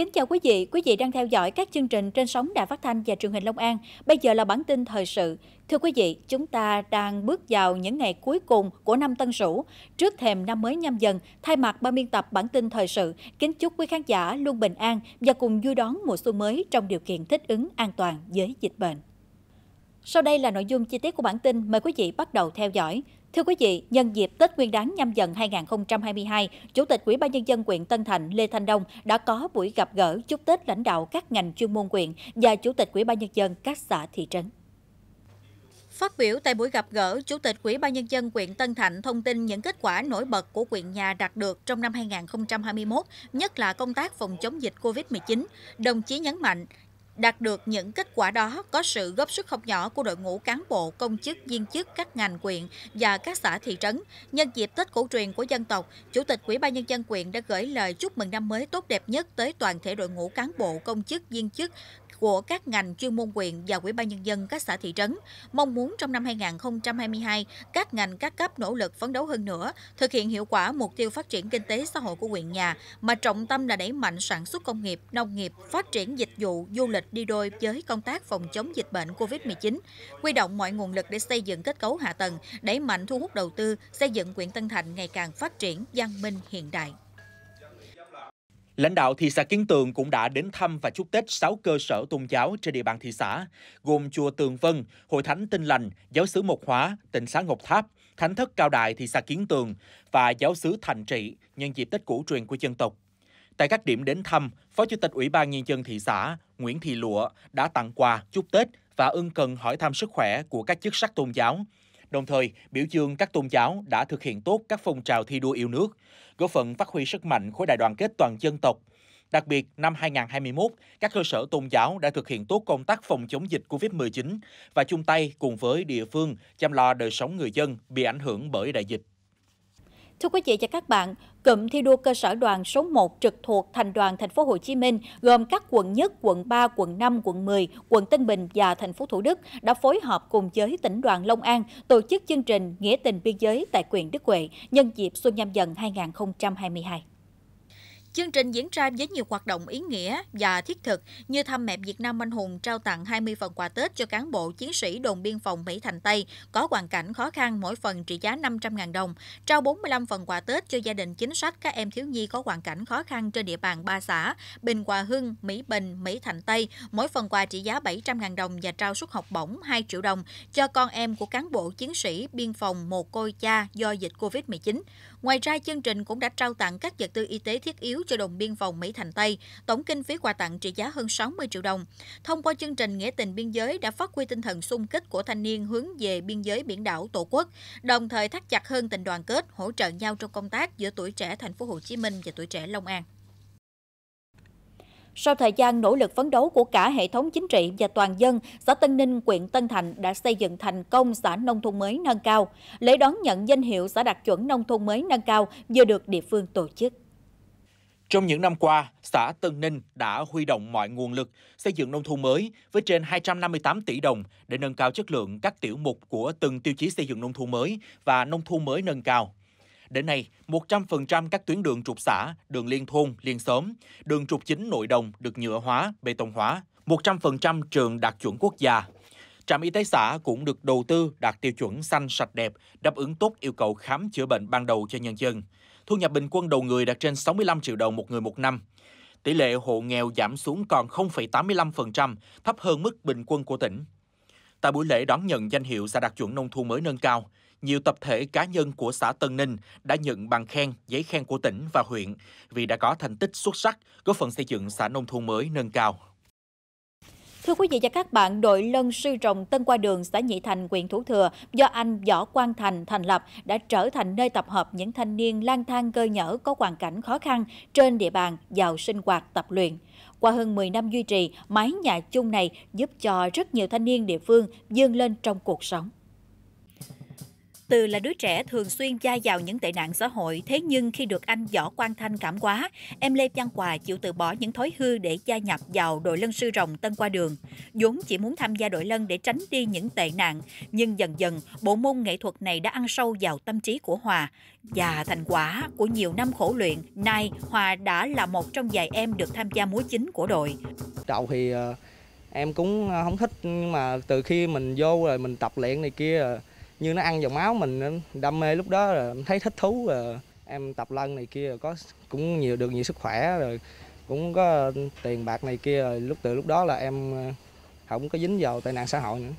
Kính chào quý vị, quý vị đang theo dõi các chương trình trên sóng Đài Phát thanh và Truyền hình Long An. Bây giờ là bản tin thời sự. Thưa quý vị, chúng ta đang bước vào những ngày cuối cùng của năm Tân Sửu. Trước thềm năm mới nhâm dần, thay mặt ban biên tập bản tin thời sự, kính chúc quý khán giả luôn bình an và cùng vui đón mùa xuân mới trong điều kiện thích ứng an toàn với dịch bệnh. Sau đây là nội dung chi tiết của bản tin, mời quý vị bắt đầu theo dõi. Thưa quý vị, nhân dịp Tết Nguyên đán nhâm dần 2022, Chủ tịch Ủy ban nhân dân huyện Tân Thạnh Lê Thanh Đông đã có buổi gặp gỡ chúc Tết lãnh đạo các ngành chuyên môn huyện và Chủ tịch Ủy ban nhân dân các xã thị trấn. Phát biểu tại buổi gặp gỡ, Chủ tịch Ủy ban nhân dân huyện Tân Thạnh thông tin những kết quả nổi bật của huyện nhà đạt được trong năm 2021, nhất là công tác phòng chống dịch COVID-19. Đồng chí nhấn mạnh, Đạt được những kết quả đó có sự góp sức không nhỏ của đội ngũ cán bộ, công chức, viên chức các ngành quyện và các xã thị trấn. Nhân dịp Tết cổ truyền của dân tộc, Chủ tịch Ủy ban nhân dân quyện đã gửi lời chúc mừng năm mới tốt đẹp nhất tới toàn thể đội ngũ cán bộ, công chức, viên chức của các ngành chuyên môn quyện và Ủy ban Nhân dân các xã thị trấn, mong muốn trong năm 2022, các ngành các cấp nỗ lực phấn đấu hơn nữa, thực hiện hiệu quả mục tiêu phát triển kinh tế xã hội của huyện nhà, mà trọng tâm là đẩy mạnh sản xuất công nghiệp, nông nghiệp, phát triển dịch vụ, du lịch đi đôi với công tác phòng chống dịch bệnh COVID-19, huy động mọi nguồn lực để xây dựng kết cấu hạ tầng, đẩy mạnh thu hút đầu tư, xây dựng huyện Tân Thành ngày càng phát triển văn minh hiện đại. Lãnh đạo thị xã Kiến Tường cũng đã đến thăm và chúc Tết 6 cơ sở tôn giáo trên địa bàn thị xã, gồm Chùa Tường Vân, Hội Thánh Tinh Lành, Giáo xứ Mộc Hóa, tỉnh xã Ngọc Tháp, Thánh thất Cao Đại thị xã Kiến Tường và Giáo xứ Thành Trị nhân dịp Tết cổ truyền của dân tộc. Tại các điểm đến thăm, Phó Chủ tịch Ủy ban Nhân dân thị xã Nguyễn Thị Lụa đã tặng quà, chúc Tết và ưng cần hỏi thăm sức khỏe của các chức sắc tôn giáo. Đồng thời, biểu dương các tôn giáo đã thực hiện tốt các phong trào thi đua yêu nước, góp phần phát huy sức mạnh khối đại đoàn kết toàn dân tộc. Đặc biệt, năm 2021, các cơ sở tôn giáo đã thực hiện tốt công tác phòng chống dịch COVID-19 và chung tay cùng với địa phương chăm lo đời sống người dân bị ảnh hưởng bởi đại dịch. Thưa quý vị và các bạn, cụm thi đua cơ sở đoàn số 1 trực thuộc thành đoàn thành phố Hồ Chí Minh gồm các quận nhất, quận 3, quận 5, quận 10, quận Tân Bình và thành phố Thủ Đức đã phối hợp cùng với tỉnh đoàn Long An tổ chức chương trình Nghĩa tình biên giới tại quyền Đức Huệ nhân dịp xuân nhâm dần 2022. Chương trình diễn ra với nhiều hoạt động ý nghĩa và thiết thực như thăm mẹ Việt Nam anh hùng trao tặng 20 phần quà Tết cho cán bộ chiến sĩ đồn biên phòng Mỹ Thành Tây có hoàn cảnh khó khăn mỗi phần trị giá 500.000 đồng, trao 45 phần quà Tết cho gia đình chính sách các em thiếu nhi có hoàn cảnh khó khăn trên địa bàn ba xã Bình Hòa Hưng, Mỹ Bình, Mỹ Thành Tây, mỗi phần quà trị giá 700.000 đồng và trao suất học bổng 2 triệu đồng cho con em của cán bộ chiến sĩ biên phòng mồ côi cha do dịch Covid-19. Ngoài ra, chương trình cũng đã trao tặng các vật tư y tế thiết yếu cho đồng biên phòng Mỹ Thành Tây, tổng kinh phí quà tặng trị giá hơn 60 triệu đồng. Thông qua chương trình Nghĩa tình biên giới đã phát huy tinh thần sung kích của thanh niên hướng về biên giới biển đảo Tổ quốc, đồng thời thắt chặt hơn tình đoàn kết, hỗ trợ nhau trong công tác giữa tuổi trẻ thành phố Hồ Chí Minh và tuổi trẻ Long An. Sau thời gian nỗ lực phấn đấu của cả hệ thống chính trị và toàn dân, xã Tân Ninh, huyện Tân Thành đã xây dựng thành công xã nông thôn mới nâng cao. Lễ đón nhận danh hiệu xã đạt chuẩn nông thôn mới nâng cao vừa được địa phương tổ chức. Trong những năm qua, xã Tân Ninh đã huy động mọi nguồn lực xây dựng nông thôn mới với trên 258 tỷ đồng để nâng cao chất lượng các tiểu mục của từng tiêu chí xây dựng nông thôn mới và nông thôn mới nâng cao. Đến nay, 100% các tuyến đường trục xã, đường liên thôn, liên xóm, đường trục chính nội đồng được nhựa hóa, bê tông hóa, 100% trường đạt chuẩn quốc gia. Trạm y tế xã cũng được đầu tư đạt tiêu chuẩn xanh sạch đẹp, đáp ứng tốt yêu cầu khám chữa bệnh ban đầu cho nhân dân. Thu nhập bình quân đầu người đạt trên 65 triệu đồng một người một năm. Tỷ lệ hộ nghèo giảm xuống còn 0,85%, thấp hơn mức bình quân của tỉnh. Tại buổi lễ đón nhận danh hiệu xã đạt chuẩn nông thôn mới nâng cao, nhiều tập thể cá nhân của xã Tân Ninh đã nhận bằng khen, giấy khen của tỉnh và huyện vì đã có thành tích xuất sắc góp phần xây dựng xã nông thôn mới nâng cao. Thưa quý vị và các bạn, đội lân sư rồng Tân Qua Đường, xã Nhị Thành, huyện Thủ Thừa do anh Võ Quang Thành thành lập đã trở thành nơi tập hợp những thanh niên lang thang cơ nhở có hoàn cảnh khó khăn trên địa bàn vào sinh hoạt tập luyện. Qua hơn 10 năm duy trì, mái nhà chung này giúp cho rất nhiều thanh niên địa phương dương lên trong cuộc sống. Từ là đứa trẻ thường xuyên gia vào những tệ nạn xã hội, thế nhưng khi được anh Võ Quang Thanh cảm hóa, em Lê Văn Hòa chịu từ bỏ những thói hư để gia nhập vào đội lân sư rồng Tân Qua Đường. vốn chỉ muốn tham gia đội lân để tránh đi những tệ nạn, nhưng dần dần, bộ môn nghệ thuật này đã ăn sâu vào tâm trí của Hòa. Và thành quả của nhiều năm khổ luyện, nay Hòa đã là một trong vài em được tham gia múa chính của đội. Đầu thì ờ, em cũng không ờ, thích nhưng mà từ khi mình vô rồi mình tập luyện này kia ờ, như nó ăn vào máu mình đam mê lúc đó là thấy thích thú rồi em tập lân này kia có cũng nhiều được nhiều sức khỏe rồi cũng có tiền bạc này kia rồi lúc từ lúc đó là em không ờ, có dính vào tai nạn xã hội nữa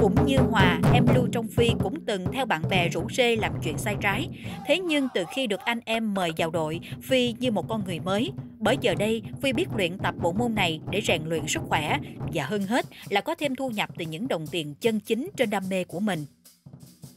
cũng như Hòa, em Lưu Trong Phi cũng từng theo bạn bè rủ rê làm chuyện sai trái. Thế nhưng từ khi được anh em mời vào đội, Phi như một con người mới. Bởi giờ đây, Phi biết luyện tập bộ môn này để rèn luyện sức khỏe và hơn hết là có thêm thu nhập từ những đồng tiền chân chính trên đam mê của mình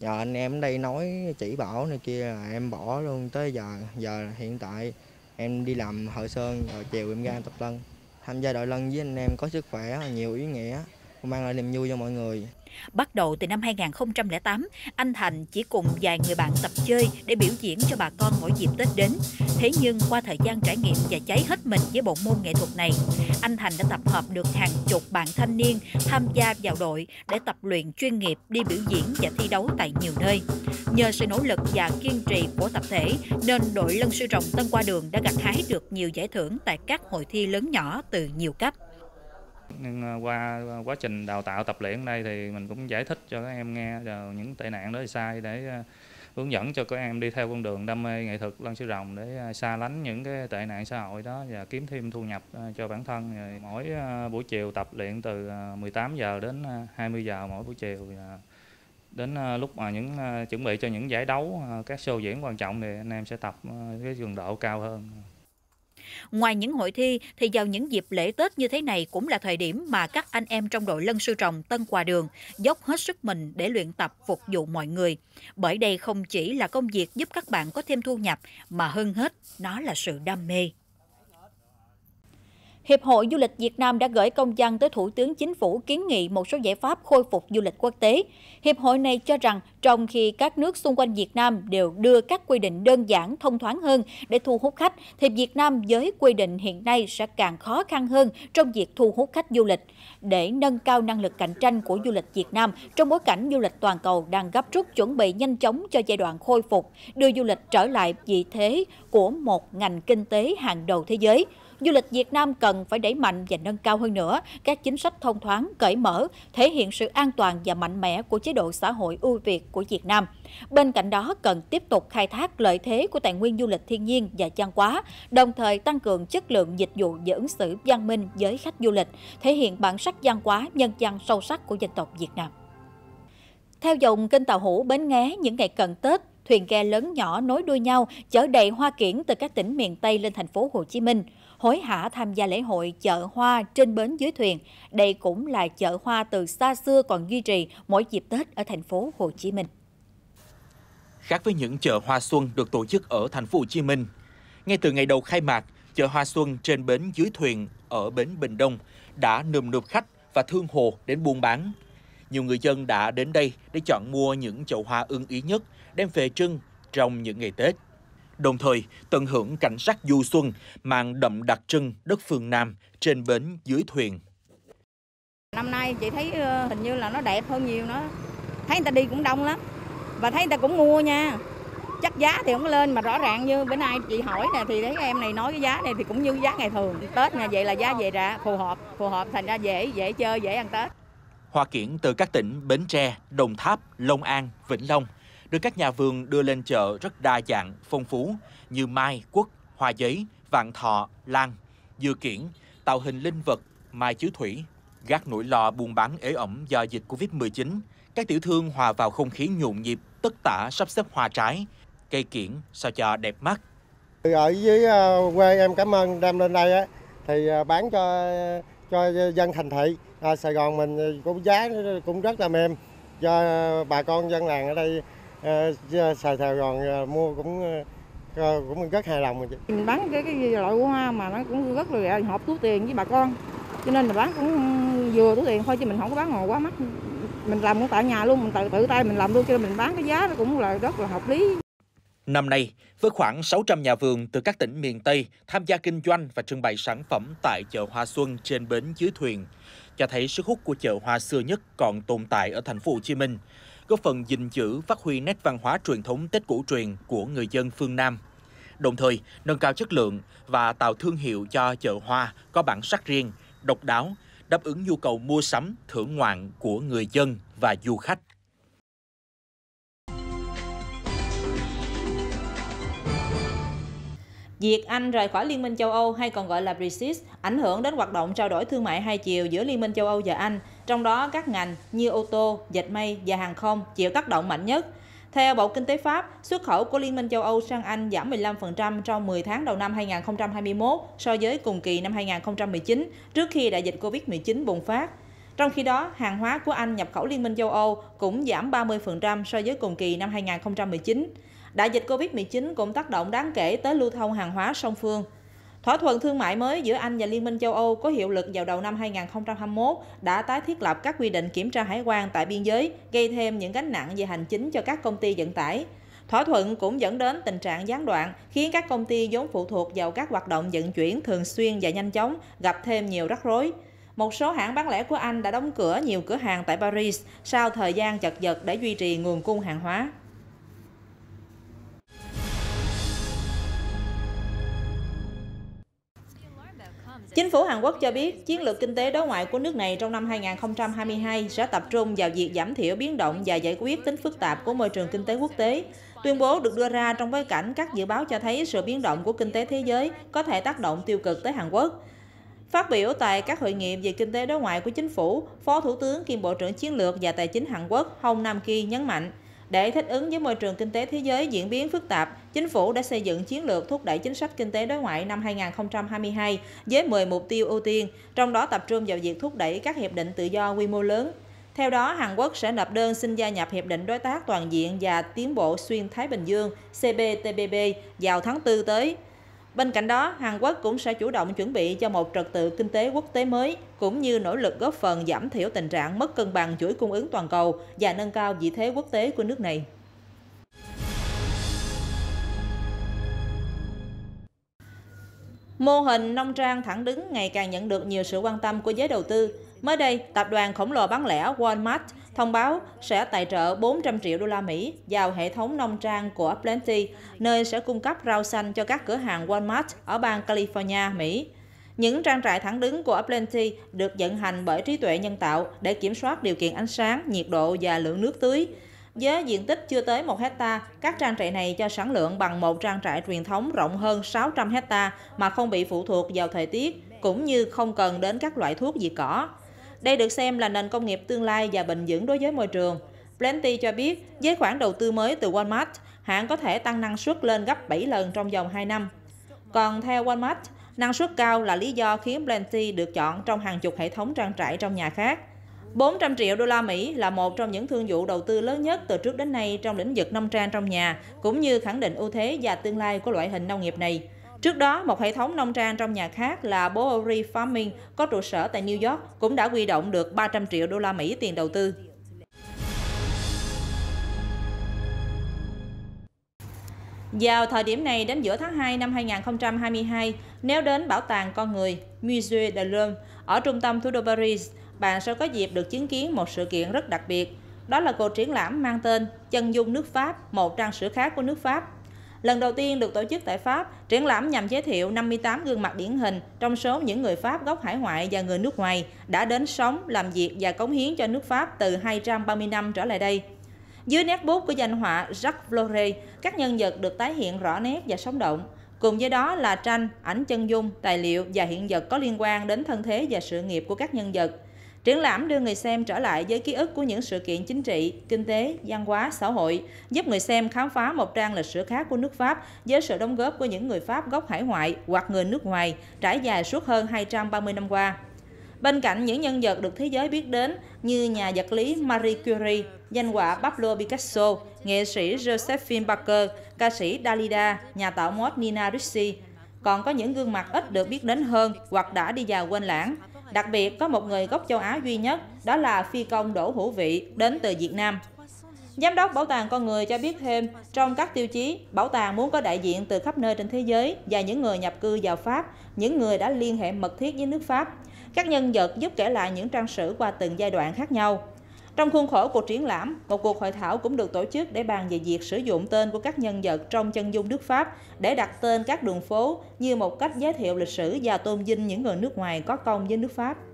giờ anh em đây nói chỉ bảo này kia là em bỏ luôn tới giờ giờ hiện tại em đi làm hội sơn rồi chiều em ra tập lân tham gia đội lân với anh em có sức khỏe nhiều ý nghĩa mang lại niềm vui cho mọi người Bắt đầu từ năm 2008, anh Thành chỉ cùng vài người bạn tập chơi để biểu diễn cho bà con mỗi dịp Tết đến. Thế nhưng qua thời gian trải nghiệm và cháy hết mình với bộ môn nghệ thuật này, anh Thành đã tập hợp được hàng chục bạn thanh niên tham gia vào đội để tập luyện chuyên nghiệp đi biểu diễn và thi đấu tại nhiều nơi. Nhờ sự nỗ lực và kiên trì của tập thể nên đội lân sư rồng Tân Qua Đường đã gặt hái được nhiều giải thưởng tại các hội thi lớn nhỏ từ nhiều cấp nhưng à, qua à, quá trình đào tạo tập luyện đây thì mình cũng giải thích cho các em nghe những tệ nạn đó là sai để à, hướng dẫn cho các em đi theo con đường đam mê nghệ thuật lân sư rồng để xa lánh những cái tệ nạn xã hội đó và kiếm thêm thu nhập cho bản thân. Mỗi buổi chiều tập luyện từ 18 giờ đến 20 giờ mỗi buổi chiều đến lúc mà những chuẩn bị cho những giải đấu các show diễn quan trọng thì anh em sẽ tập cái cường độ cao hơn. Ngoài những hội thi thì vào những dịp lễ Tết như thế này cũng là thời điểm mà các anh em trong đội lân sư trồng Tân quà Đường dốc hết sức mình để luyện tập phục vụ mọi người. Bởi đây không chỉ là công việc giúp các bạn có thêm thu nhập mà hơn hết nó là sự đam mê. Hiệp hội Du lịch Việt Nam đã gửi công văn tới Thủ tướng Chính phủ kiến nghị một số giải pháp khôi phục du lịch quốc tế. Hiệp hội này cho rằng trong khi các nước xung quanh Việt Nam đều đưa các quy định đơn giản, thông thoáng hơn để thu hút khách, thì Việt Nam với quy định hiện nay sẽ càng khó khăn hơn trong việc thu hút khách du lịch. Để nâng cao năng lực cạnh tranh của du lịch Việt Nam trong bối cảnh du lịch toàn cầu đang gấp rút chuẩn bị nhanh chóng cho giai đoạn khôi phục, đưa du lịch trở lại vị thế của một ngành kinh tế hàng đầu thế giới – du lịch Việt Nam cần phải đẩy mạnh và nâng cao hơn nữa các chính sách thông thoáng, cởi mở, thể hiện sự an toàn và mạnh mẽ của chế độ xã hội ưu việt của Việt Nam. Bên cạnh đó, cần tiếp tục khai thác lợi thế của tài nguyên du lịch thiên nhiên và văn hóa, đồng thời tăng cường chất lượng dịch vụ và ứng xử văn minh với khách du lịch, thể hiện bản sắc văn hóa nhân dân sâu sắc của dân tộc Việt Nam. Theo dòng kênh tàu hũ Bến Nghé những ngày cận Tết, thuyền ghe lớn nhỏ nối đuôi nhau chở đầy hoa kiển từ các tỉnh miền Tây lên thành phố Hồ Chí Minh hối hả tham gia lễ hội chợ hoa trên bến dưới thuyền. Đây cũng là chợ hoa từ xa xưa còn duy trì mỗi dịp Tết ở thành phố Hồ Chí Minh. Khác với những chợ hoa xuân được tổ chức ở thành phố Hồ Chí Minh, ngay từ ngày đầu khai mạc, chợ hoa xuân trên bến dưới thuyền ở bến Bình Đông đã nườm nượp khách và thương hồ đến buôn bán. Nhiều người dân đã đến đây để chọn mua những chậu hoa ưng ý nhất đem về trưng trong những ngày Tết đồng thời tận hưởng cảnh sắc du xuân mang đậm đặc trưng đất phương Nam trên bến dưới thuyền. Năm nay chị thấy ờ, hình như là nó đẹp hơn nhiều nó, Thấy người ta đi cũng đông lắm và thấy người ta cũng mua nha. Chắc giá thì không lên mà rõ ràng như bữa nay chị hỏi nè thì thấy em này nói cái giá này thì cũng như giá ngày thường. Tết nè vậy là giá về ra phù hợp, phù hợp thành ra dễ dễ chơi, dễ ăn Tết. Hoa kiển từ các tỉnh Bến Tre, Đồng Tháp, Long An, Vĩnh Long – được các nhà vườn đưa lên chợ rất đa dạng, phong phú như mai, quất, hoa giấy, vạn thọ, lan, dừa kiển, tạo hình linh vật, mai chứa thủy. Gác nỗi lo buôn bán ế ẩm do dịch Covid-19, các tiểu thương hòa vào không khí nhộn nhịp, tất tả sắp xếp hoa trái, cây kiển sao cho đẹp mắt. Ở dưới ờ, quê em cảm ơn đem lên đây thì ờ, bán cho cho dân thành thị à, Sài Gòn mình ờ, cũng giá cũng rất là mềm cho bà con dân làng ở đây Ờ, xài Sài Gòn ờ, mua cũng ờ, cũng rất hài lòng chị. Mình bán cái, cái loại hoa mà nó cũng rất là hợp túi tiền với bà con. Cho nên mình bán cũng vừa túi tiền thôi chứ mình không có bán ngoài quá mắc. Mình làm cũng tại nhà luôn, mình tự tự tay mình làm luôn cho nên mình bán cái giá nó cũng là rất là hợp lý. Năm nay, với khoảng 600 nhà vườn từ các tỉnh miền Tây tham gia kinh doanh và trưng bày sản phẩm tại chợ Hoa Xuân trên bến dưới thuyền, cho thấy sức hút của chợ hoa xưa nhất còn tồn tại ở thành phố Hồ Chí Minh góp phần gìn giữ phát huy nét văn hóa truyền thống Tết cổ truyền của người dân phương Nam. Đồng thời, nâng cao chất lượng và tạo thương hiệu cho chợ hoa có bản sắc riêng, độc đáo, đáp ứng nhu cầu mua sắm, thưởng ngoạn của người dân và du khách. Việc Anh rời khỏi Liên minh châu Âu hay còn gọi là Brexit ảnh hưởng đến hoạt động trao đổi thương mại hai chiều giữa Liên minh châu Âu và Anh – trong đó các ngành như ô tô, dệt may và hàng không chịu tác động mạnh nhất. Theo Bộ Kinh tế Pháp, xuất khẩu của Liên minh châu Âu sang Anh giảm 15% trong 10 tháng đầu năm 2021 so với cùng kỳ năm 2019 trước khi đại dịch Covid-19 bùng phát. Trong khi đó, hàng hóa của Anh nhập khẩu Liên minh châu Âu cũng giảm 30% so với cùng kỳ năm 2019. Đại dịch Covid-19 cũng tác động đáng kể tới lưu thông hàng hóa song phương. Thỏa thuận thương mại mới giữa Anh và Liên minh châu Âu có hiệu lực vào đầu năm 2021 đã tái thiết lập các quy định kiểm tra hải quan tại biên giới, gây thêm những gánh nặng về hành chính cho các công ty vận tải. Thỏa thuận cũng dẫn đến tình trạng gián đoạn, khiến các công ty vốn phụ thuộc vào các hoạt động vận chuyển thường xuyên và nhanh chóng gặp thêm nhiều rắc rối. Một số hãng bán lẻ của Anh đã đóng cửa nhiều cửa hàng tại Paris sau thời gian chật vật để duy trì nguồn cung hàng hóa. Chính phủ Hàn Quốc cho biết chiến lược kinh tế đối ngoại của nước này trong năm 2022 sẽ tập trung vào việc giảm thiểu biến động và giải quyết tính phức tạp của môi trường kinh tế quốc tế. Tuyên bố được đưa ra trong bối cảnh các dự báo cho thấy sự biến động của kinh tế thế giới có thể tác động tiêu cực tới Hàn Quốc. Phát biểu tại các hội nghị về kinh tế đối ngoại của chính phủ, Phó Thủ tướng kiêm Bộ trưởng Chiến lược và Tài chính Hàn Quốc Hong Nam Ki nhấn mạnh – để thích ứng với môi trường kinh tế thế giới diễn biến phức tạp, chính phủ đã xây dựng chiến lược thúc đẩy chính sách kinh tế đối ngoại năm 2022 với 10 mục tiêu ưu tiên, trong đó tập trung vào việc thúc đẩy các hiệp định tự do quy mô lớn. Theo đó, Hàn Quốc sẽ nộp đơn xin gia nhập Hiệp định Đối tác Toàn diện và Tiến bộ Xuyên Thái Bình Dương CPTPP vào tháng 4 tới. Bên cạnh đó, Hàn Quốc cũng sẽ chủ động chuẩn bị cho một trật tự kinh tế quốc tế mới, cũng như nỗ lực góp phần giảm thiểu tình trạng mất cân bằng chuỗi cung ứng toàn cầu và nâng cao vị thế quốc tế của nước này. Mô hình nông trang thẳng đứng ngày càng nhận được nhiều sự quan tâm của giới đầu tư. Mới đây, tập đoàn khổng lồ bán lẻ Walmart thông báo sẽ tài trợ 400 triệu đô la Mỹ vào hệ thống nông trang của Plenty, nơi sẽ cung cấp rau xanh cho các cửa hàng Walmart ở bang California, Mỹ. Những trang trại thẳng đứng của Plenty được vận hành bởi trí tuệ nhân tạo để kiểm soát điều kiện ánh sáng, nhiệt độ và lượng nước tưới. Với diện tích chưa tới 1 hecta, các trang trại này cho sản lượng bằng một trang trại truyền thống rộng hơn 600 hecta mà không bị phụ thuộc vào thời tiết, cũng như không cần đến các loại thuốc diệt cỏ. Đây được xem là nền công nghiệp tương lai và bền vững đối với môi trường. Plenty cho biết, với khoản đầu tư mới từ Walmart, hãng có thể tăng năng suất lên gấp 7 lần trong vòng 2 năm. Còn theo Walmart, năng suất cao là lý do khiến Plenty được chọn trong hàng chục hệ thống trang trại trong nhà khác. 400 triệu đô la Mỹ là một trong những thương vụ đầu tư lớn nhất từ trước đến nay trong lĩnh vực nông trang trong nhà, cũng như khẳng định ưu thế và tương lai của loại hình nông nghiệp này. Trước đó, một hệ thống nông trang trong nhà khác là Bowery Farming có trụ sở tại New York cũng đã quy động được 300 triệu đô la Mỹ tiền đầu tư. Vào thời điểm này đến giữa tháng 2 năm 2022, nếu đến Bảo tàng Con Người Musée de l'Homme ở trung tâm thủ đô Paris, bạn sẽ có dịp được chứng kiến một sự kiện rất đặc biệt. Đó là cuộc triển lãm mang tên Chân dung nước Pháp, một trang sử khác của nước Pháp Lần đầu tiên được tổ chức tại Pháp, triển lãm nhằm giới thiệu 58 gương mặt điển hình trong số những người Pháp gốc hải ngoại và người nước ngoài đã đến sống, làm việc và cống hiến cho nước Pháp từ 230 năm trở lại đây. Dưới nét bút của danh họa Jacques Flore, các nhân vật được tái hiện rõ nét và sống động. Cùng với đó là tranh, ảnh chân dung, tài liệu và hiện vật có liên quan đến thân thế và sự nghiệp của các nhân vật. Triển lãm đưa người xem trở lại với ký ức của những sự kiện chính trị, kinh tế, văn hóa, xã hội, giúp người xem khám phá một trang lịch sử khác của nước Pháp với sự đóng góp của những người Pháp gốc hải ngoại hoặc người nước ngoài trải dài suốt hơn 230 năm qua. Bên cạnh những nhân vật được thế giới biết đến như nhà vật lý Marie Curie, danh họa Pablo Picasso, nghệ sĩ Josephine Baker, ca sĩ Dalida, nhà tạo mốt Nina Ricci, còn có những gương mặt ít được biết đến hơn hoặc đã đi vào quên lãng Đặc biệt có một người gốc châu Á duy nhất, đó là phi công Đỗ Hữu Vị đến từ Việt Nam. Giám đốc Bảo tàng Con Người cho biết thêm, trong các tiêu chí, bảo tàng muốn có đại diện từ khắp nơi trên thế giới và những người nhập cư vào Pháp, những người đã liên hệ mật thiết với nước Pháp. Các nhân vật giúp kể lại những trang sử qua từng giai đoạn khác nhau. Trong khuôn khổ cuộc triển lãm, một cuộc hội thảo cũng được tổ chức để bàn về việc sử dụng tên của các nhân vật trong chân dung nước Pháp để đặt tên các đường phố như một cách giới thiệu lịch sử và tôn vinh những người nước ngoài có công với nước Pháp.